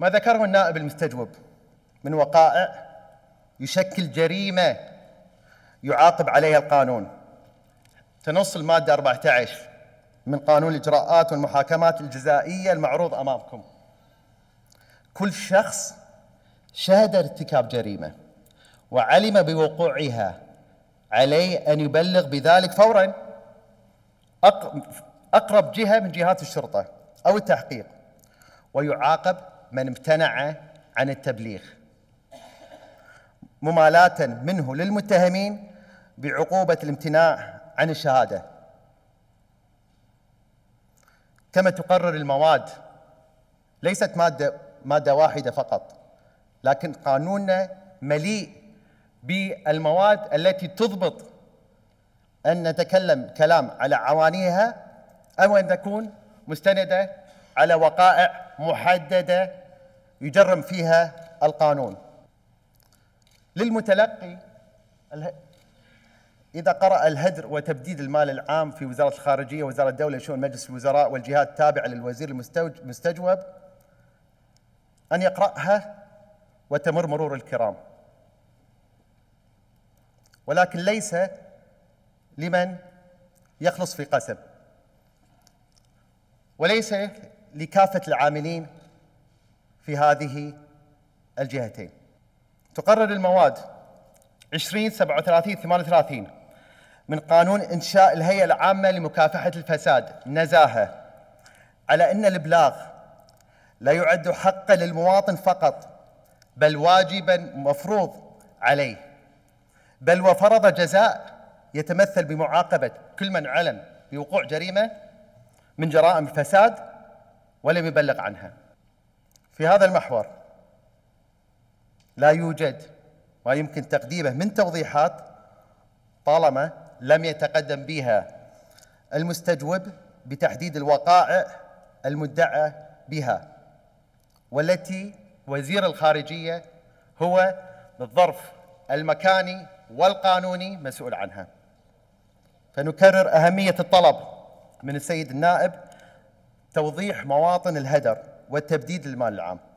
ما ذكره النائب المستجوب من وقائع يشكل جريمة يعاقب عليها القانون تنص المادة 14 من قانون الإجراءات والمحاكمات الجزائية المعروض أمامكم كل شخص شهد ارتكاب جريمة وعلم بوقوعها عليه أن يبلغ بذلك فورا أقرب جهة من جهات الشرطة أو التحقيق ويعاقب من امتنع عن التبليغ ممالاة منه للمتهمين بعقوبة الامتناع عن الشهادة كما تقرر المواد ليست مادة مادة واحدة فقط لكن قانوننا مليء بالمواد التي تضبط أن نتكلم كلام على عوانيها أو أن تكون مستندة على وقائع محدده يجرم فيها القانون للمتلقي إذا قرأ الهدر وتبديد المال العام في وزارة الخارجية وزارة الدولة شؤون مجلس الوزراء والجهات التابعة للوزير المستجوب أن يقرأها وتمر مرور الكرام ولكن ليس لمن يخلص في قسم وليس لكافة العاملين في هذه الجهتين تقرر المواد 20 37 38 من قانون إنشاء الهيئة العامة لمكافحة الفساد نزاهة على أن الإبلاغ لا يعد حقا للمواطن فقط بل واجبا مفروض عليه بل وفرض جزاء يتمثل بمعاقبة كل من علم بوقوع جريمة من جرائم الفساد ولم يبلغ عنها في هذا المحور لا يوجد ما يمكن تقديمه من توضيحات طالما لم يتقدم بها المستجوب بتحديد الوقائع المدعى بها والتي وزير الخارجية هو بالظرف المكاني والقانوني مسؤول عنها فنكرر أهمية الطلب من السيد النائب توضيح مواطن الهدر والتبديد للمال العام